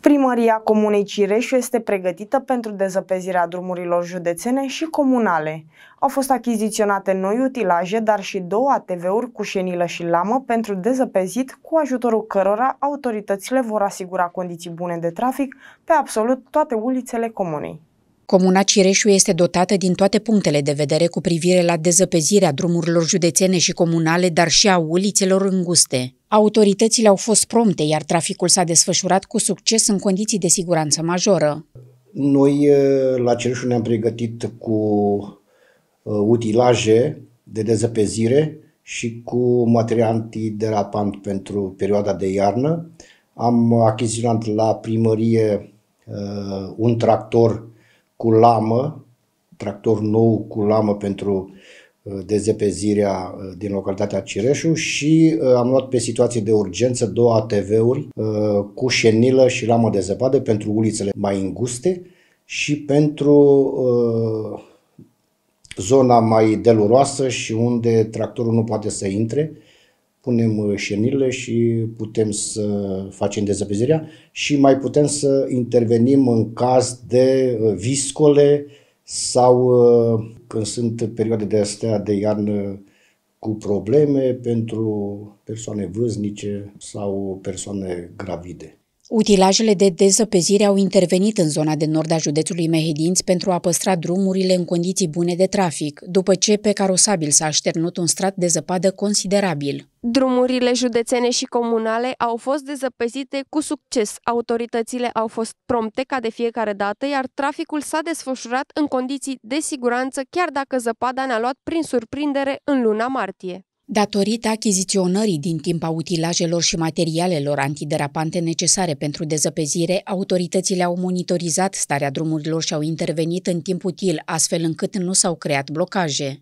Primăria Comunei Cireșu este pregătită pentru dezăpezirea drumurilor județene și comunale. Au fost achiziționate noi utilaje, dar și două ATV-uri cu șenilă și lamă pentru dezăpezit, cu ajutorul cărora autoritățile vor asigura condiții bune de trafic pe absolut toate ulițele comunei. Comuna Cireșu este dotată din toate punctele de vedere cu privire la dezăpezirea drumurilor județene și comunale, dar și a ulițelor înguste. Autoritățile au fost prompte, iar traficul s-a desfășurat cu succes în condiții de siguranță majoră. Noi la Cerușu ne-am pregătit cu utilaje de dezăpezire și cu material antiderapant pentru perioada de iarnă. Am achiziționat la primărie un tractor cu lamă, tractor nou cu lamă pentru uh, dezepezirea din localitatea Cireșu și uh, am luat pe situații de urgență două ATV-uri uh, cu șenilă și ramă de zăpadă pentru ulițele mai înguste și pentru uh, zona mai deluroasă și unde tractorul nu poate să intre, punem șenile și putem să facem dezăpezirea și mai putem să intervenim în caz de viscole, sau uh, când sunt perioade de astea de iarnă cu probleme pentru persoane vâznice sau persoane gravide. Utilajele de dezăpezire au intervenit în zona de nord a județului Mehedinți pentru a păstra drumurile în condiții bune de trafic, după ce pe carosabil s-a așternut un strat de zăpadă considerabil. Drumurile județene și comunale au fost dezăpezite cu succes. Autoritățile au fost prompte ca de fiecare dată, iar traficul s-a desfășurat în condiții de siguranță, chiar dacă zăpada ne-a luat prin surprindere în luna martie. Datorită achiziționării din timp a utilajelor și materialelor antiderapante necesare pentru dezăpezire, autoritățile au monitorizat starea drumurilor și au intervenit în timp util, astfel încât nu s-au creat blocaje.